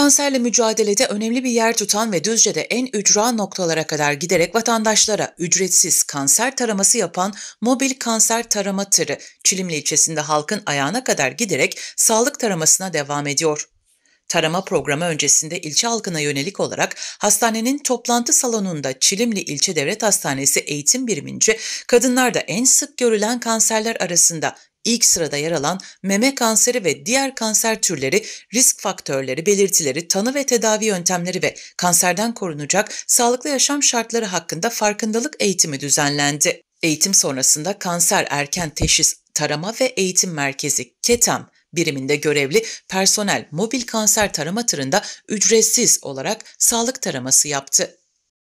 Kanserle mücadelede önemli bir yer tutan ve Düzce'de en ücra noktalara kadar giderek vatandaşlara ücretsiz kanser taraması yapan mobil kanser tarama tırı Çilimli ilçesinde halkın ayağına kadar giderek sağlık taramasına devam ediyor. Tarama programı öncesinde ilçe halkına yönelik olarak hastanenin toplantı salonunda Çilimli İlçe Devlet Hastanesi eğitim birimince kadınlarda en sık görülen kanserler arasında ilk sırada yer alan meme kanseri ve diğer kanser türleri, risk faktörleri, belirtileri, tanı ve tedavi yöntemleri ve kanserden korunacak sağlıklı yaşam şartları hakkında farkındalık eğitimi düzenlendi. Eğitim sonrasında kanser erken teşhis tarama ve eğitim merkezi KETAM biriminde görevli personel mobil kanser tarama tırında ücretsiz olarak sağlık taraması yaptı.